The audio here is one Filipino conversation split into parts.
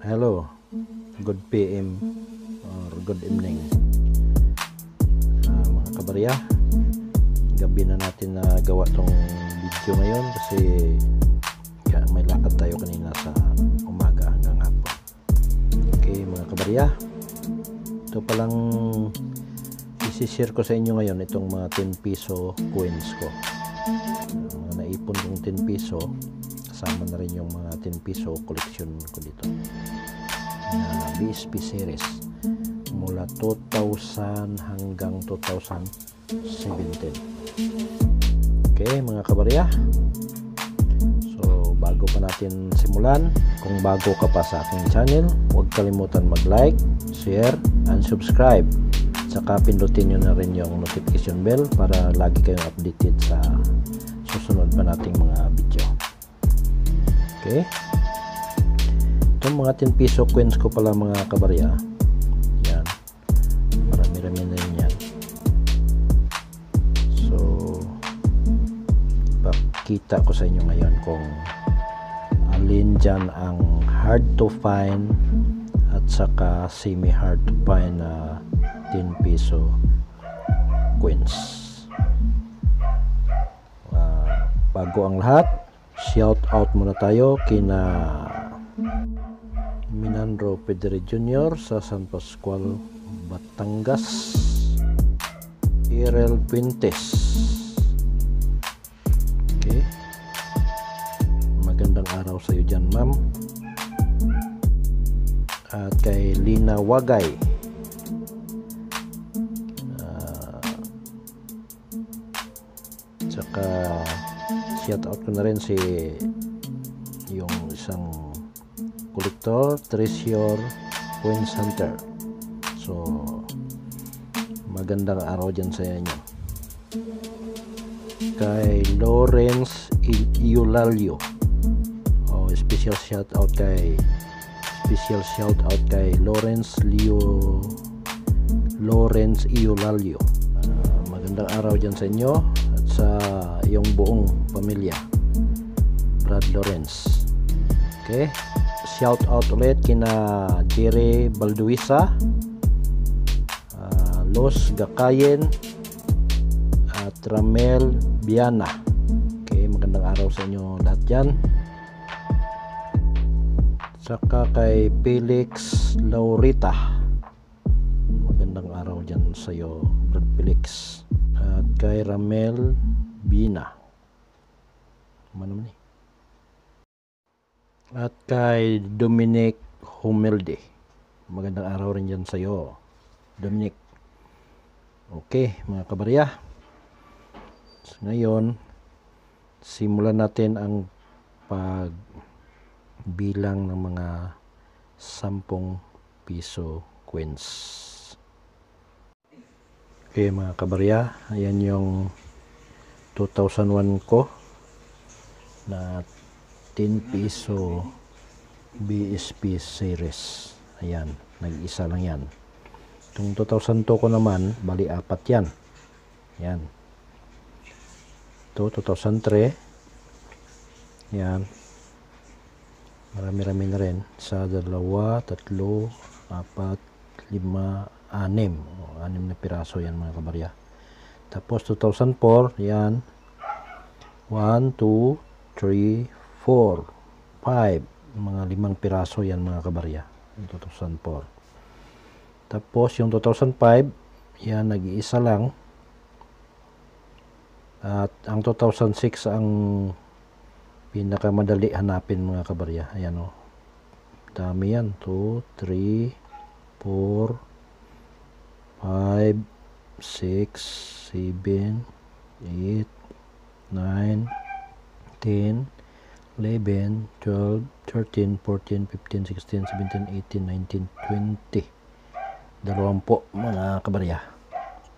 Hello, good PM or good evening uh, mga kabarya gabi na natin na gawa tong video ngayon kasi kaya may lakad tayo kanina sa umaga hanggang hapon okay mga kabarya ito palang isishare ko sa inyo ngayon itong mga 10 piso coins ko ah, mga naipon kong 10 piso kasama na rin yung mga 10 piso collection ko dito na BSP series mula 2000 hanggang 2017 okay mga kabarya so bago pa natin simulan kung bago ka pa sa aking channel huwag kalimutan mag like, share and subscribe saka pindutin nyo na rin yung notification bell para lagi kayong updated sa susunod pa nating mga video okay itong mga 10 piso coins ko pala mga kabarya yan marami rami na rin yan so pakita ko sa inyo ngayon kung alin dyan ang hard to find at saka semi hard to find na 10 piso coins uh, bago ang lahat shout out muna tayo kina Minandro Pedre Jr. sa San Pascual, Batangas Irel Pintes okay magandang araw sa iyo dyan ma'am at kay Lina Wagay shout out ko na rin si yung isang collector, treasure, coins hunter. So, magandang araw dyan sa inyo. Kay Lawrence Eulalio. Oh, special shout out kay special shout out kay Lawrence Leo Lawrence Eulalio. Uh, ah, magandang araw dyan sa inyo yung buong pamilya Brad Lawrence okay shout out ulit kina Jerry Balduisa uh, Los Gakayen at Ramel Biana okay magandang araw sa inyo lahat dyan saka kay Felix Laurita magandang araw dyan sa iyo Brad Felix at kay Ramel Bina. Ano naman eh. At kay Dominic Humilde. Magandang araw rin dyan sa'yo, Dominic. Okay, mga kabarya. So, ngayon, simulan natin ang pagbilang ng mga sampung piso coins. Okay mga kabarya, ayan yung 2001 ko na 10 piso BSP series. Ayan, nag-isa lang yan. Itong 2002 ko naman, bali apat yan. Ayan. Ito, 2003. Ayan. Marami-rami na rin. Sa dalawa, tatlo, apat, lima, anim. O, anim na piraso yan mga kabarya. Tapos 2004, yan. 1, 2, 3, 4, 5. Mga limang piraso yan mga kabarya. 2004. Tapos yung 2005, yan nag-iisa lang. At ang 2006 ang pinakamadali hanapin mga kabarya. Ayan o. Oh. Dami yan. 2, 3, 4, 5, 6, 7, 8, 9, 10, 11, 12, 13, 14, 15, 16, 17, 18, 19, 20. Dalawang po mga kabarya.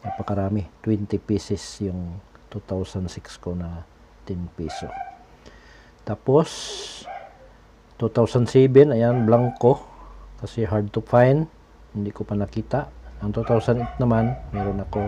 Napakarami. 20 pieces yung 2006 ko na 10 piso. Tapos, 2007, ayan, blanco. Kasi hard to find. Hindi ko pa nakita ang 2008 naman meron ako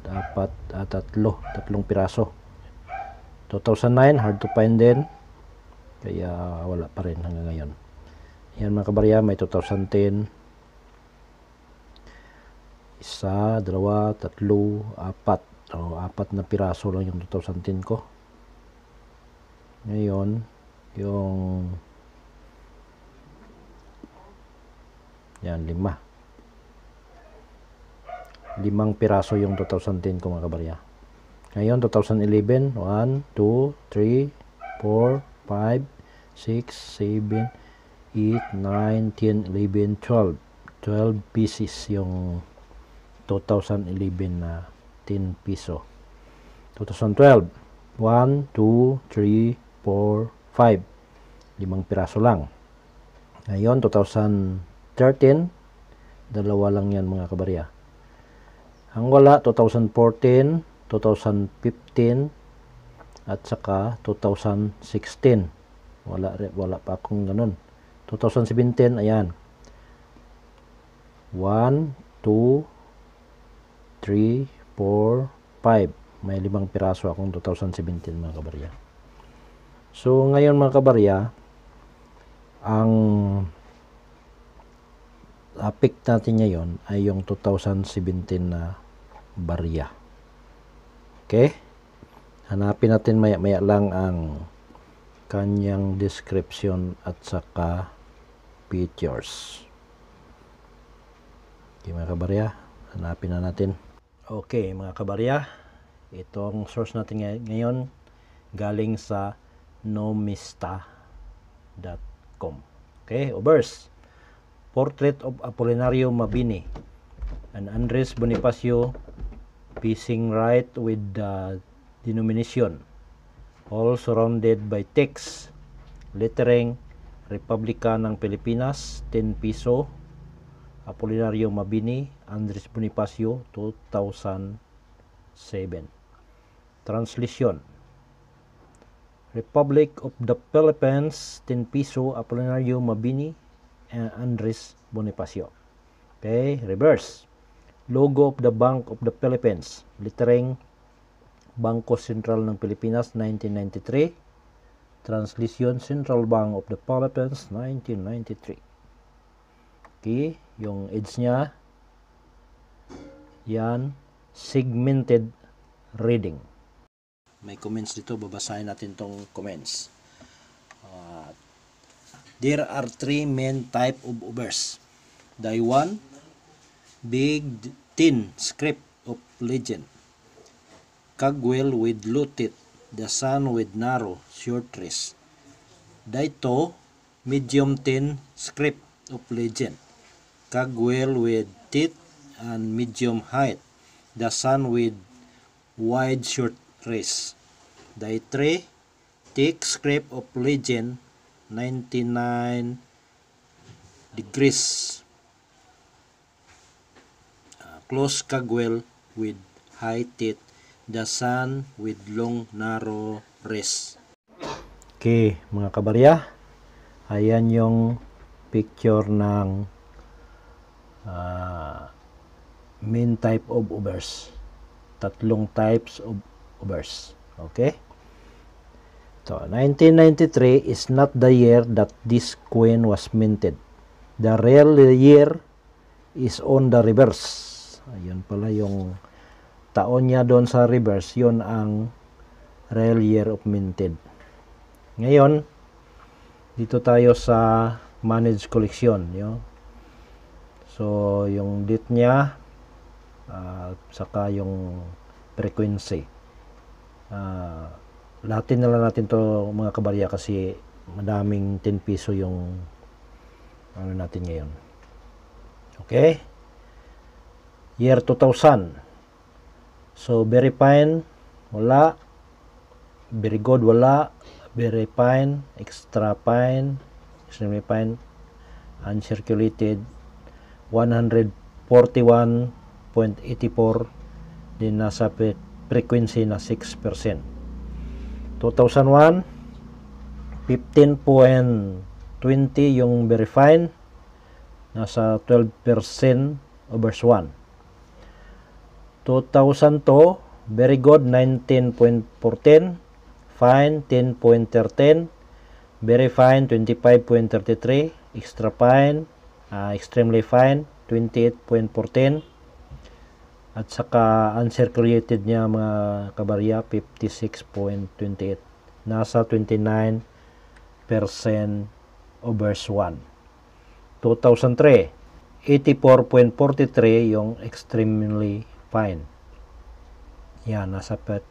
dapat uh, tatlo tatlong piraso 2009 hard to find din kaya wala pa rin hanggang ngayon yan mga kabarya may 2010 isa, dalawa, tatlo, apat o apat na piraso lang yung 2010 ko ngayon yung yan lima limang piraso yung 2010 ko mga kabarya. Ngayon, 2011, 1, 2, 3, 4, 5, 6, 7, 8, 9, 10, 11, 12. 12 pieces yung 2011 na 10 piso. 2012, 1, 2, 3, 4, 5. Limang piraso lang. Ngayon, 2013, dalawa lang yan mga kabarya. Ang wala 2014, 2015 at saka 2016. Wala wala pa akong ganun. 2017 ayan. 1 2 3 4 5. May limang piraso akong 2017 mga kabarya. So ngayon mga kabarya, ang uh, pick natin ngayon ay yung 2017 na barya. Okay? Hanapin natin maya-maya lang ang kanyang description at saka features. Okay mga kabarya, hanapin na natin. Okay mga kabarya, itong source natin ngay ngayon galing sa nomista.com. Okay, Ubers. Portrait of Apolinario Mabini and Andres Bonifacio facing right with the denomination all surrounded by text lettering Republika ng Pilipinas 10 piso Apolinario Mabini Andres Bonifacio 2007 Translation Republic of the Philippines 10 piso Apolinario Mabini Andres Bonifacio. Okay, reverse. Logo of the Bank of the Philippines. Litereng Bangko Sentral ng Pilipinas 1993. Translation Central Bank of the Philippines 1993. Okay, yung edge niya yan segmented reading. May comments dito, babasahin natin tong comments. There are three main type of obverse. The one, big tin script of legend. Kagwell with looted, the sun with narrow, short trees. Daito, medium tin script of legend. Kagwell with teeth and medium height. The sun with wide short rays. The three thick script of legend 99 degrees uh, close kagwell with high teeth the sun with long narrow wrist okay mga kabarya ayan yung picture ng uh, main type of overs tatlong types of overs okay So, 1993 is not the year that this coin was minted. The real year is on the reverse. Ayun pala yung taon niya doon sa reverse, yun ang real year of minted. Ngayon, dito tayo sa managed collection. Yun. So, yung date niya, uh, saka yung frequency. Uh, Latin na lang natin to mga kabarya kasi madaming 10 piso yung ano natin ngayon. Okay? Year 2000. So, very fine, wala. Very good, wala. Very fine, extra fine, extremely fine, uncirculated, 141.84 din nasa frequency na 6%. 2001 15.20 yung very fine nasa 12% over 1 2002 very good 19.14 fine 10.13 very fine 25.33 extra fine uh, extremely fine 28.14 at saka uncirculated niya mga kabarya 56.28 nasa 29% over 1 2003 84.43 yung extremely fine yan nasa 10%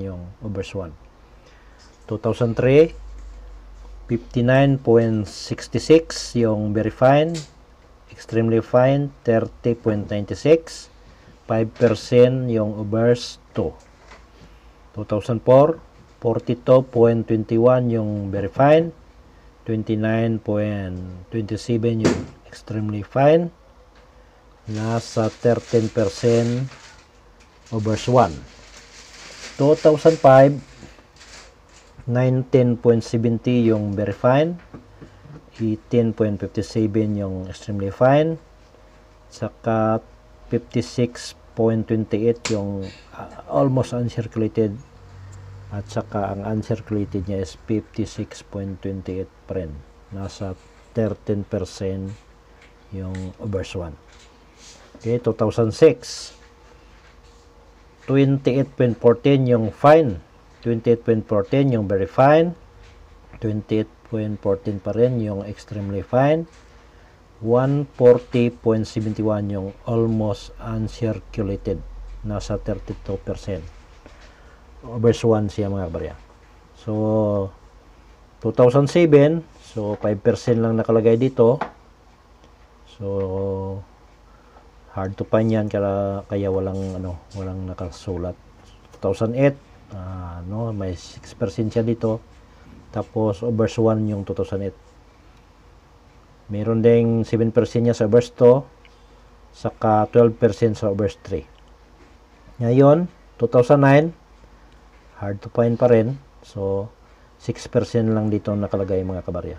yung over 1 2003 59.66 yung very fine extremely fine 30.96 5% yung verse 2. 2004, 42.21 yung very fine, 29.27 yung extremely fine, nasa 13% over 1. 2005, 19.70 yung very fine, 18.57 yung extremely fine, saka 56.28 yung uh, almost uncirculated at saka ang uncirculated niya is 56.28 pa Nasa 13% yung over 1. Okay, 2006. 28.14 yung fine. 28.14 yung very fine. 28.14 pa rin yung extremely fine. 140.71 yung almost uncirculated. Nasa 32%. Over 1 siya mga kabarya. So, 2007. So, 5% lang nakalagay dito. So, hard to find yan kaya, kaya walang ano walang nakasulat 2008 uh, ah, no may 6% siya dito tapos over 1 yung 2008 Meron ding 7% niya sa verse 2, saka 12% sa verse 3. Ngayon, 2009, hard to find pa rin. So, 6% lang dito nakalagay mga kabarya.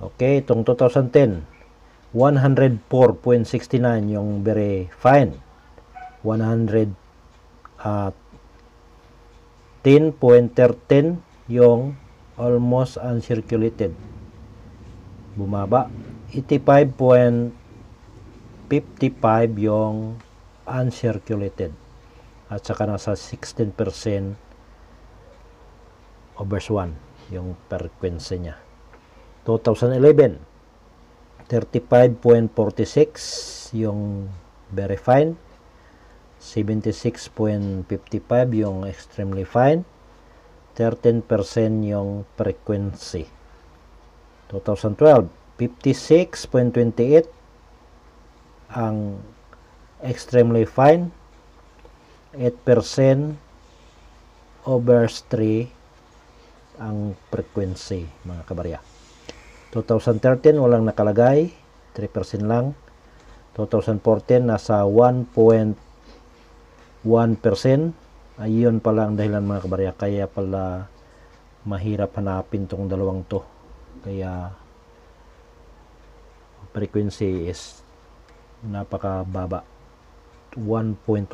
Okay, itong 2010, 104.69 yung very fine. 100 at uh, 10.13 yung almost uncirculated bumaba. 85.55 yung uncirculated. At saka nasa 16% over 1 yung frequency niya. 2011, 35.46 yung very fine. 76.55 yung extremely fine. 13% yung frequency. 2012, 56.28 ang extremely fine, 8% over 3 ang frequency mga kabarya. 2013 walang nakalagay, 3% lang. 2014 nasa 1.1%. Ayun pala ang dahilan mga kabarya, kaya pala mahirap hanapin tong dalawang to kaya frequency is napakababa. 1.1%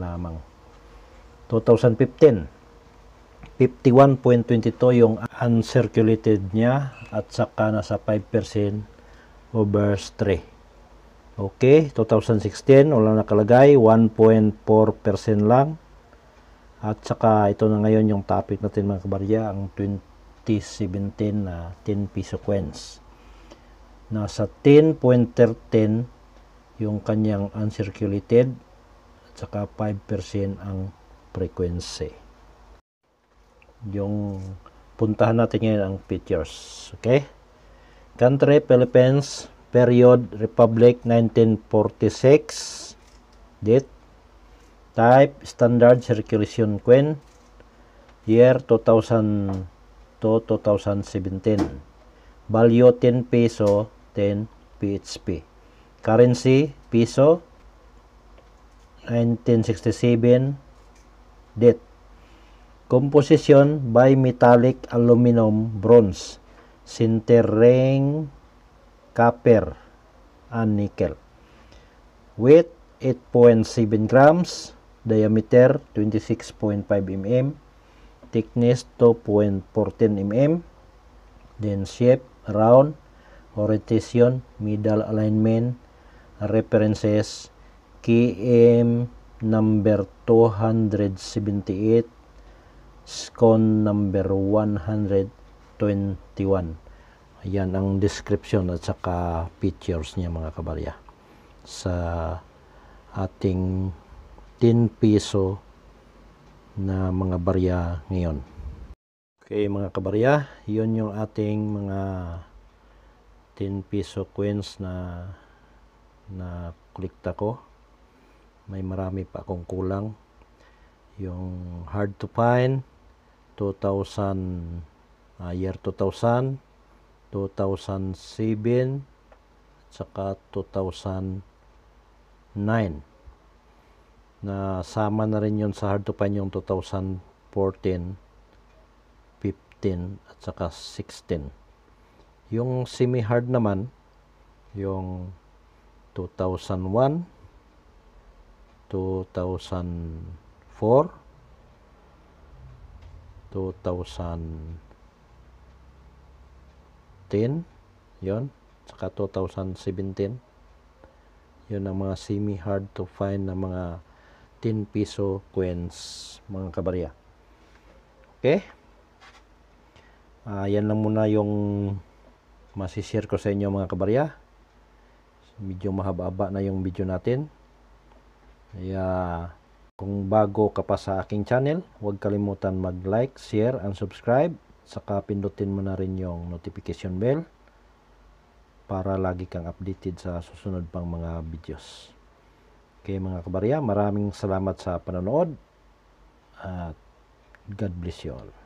lamang. 2015, 51.22 yung uncirculated niya at saka nasa 5% over 3. Okay, 2016, wala nakalagay, 1.4% lang. At saka ito na ngayon yung topic natin mga kabarya, ang 20 2017 na 10 peso coins. Nasa 10.13 yung kanyang uncirculated at saka 5% ang frequency. Yung puntahan natin ngayon ang features. Okay? Country, Philippines, period, Republic 1946, date, type, standard, circulation coin, year 2000 to 2017. Value 10 peso, 10 PHP. Currency, peso, 1967. Date. Composition by metallic aluminum bronze. Sintering copper and nickel. Weight 8.7 grams, diameter 26.5 mm, thickness 2.14 mm then shape round orientation middle alignment references KM number 278 scon number 121 ayan ang description at saka pictures niya mga kabarya sa ating 10 piso na mga barya ngayon. Okay mga kabarya, yun yung ating mga 10 piso coins na na kolekta ko. May marami pa akong kulang. Yung hard to find 2000 uh, ah, year 2000, 2007 at saka 2009 na sama na rin yon sa hard to find yung 2014 15 at saka 16 yung semi hard naman yung 2001 2004 2010 yon saka 2017 yun ang mga semi hard to find na mga 15 piso coins mga kabarya. Okay? Uh, yan lang muna yung masishare ko sa inyo mga kabarya. Medyo mahaba-haba na yung video natin. Kaya kung bago ka pa sa aking channel, huwag kalimutan mag-like, share, and subscribe. Saka pindutin mo na rin yung notification bell para lagi kang updated sa susunod pang mga videos. Okay mga kabarya, maraming salamat sa panonood at God bless you all.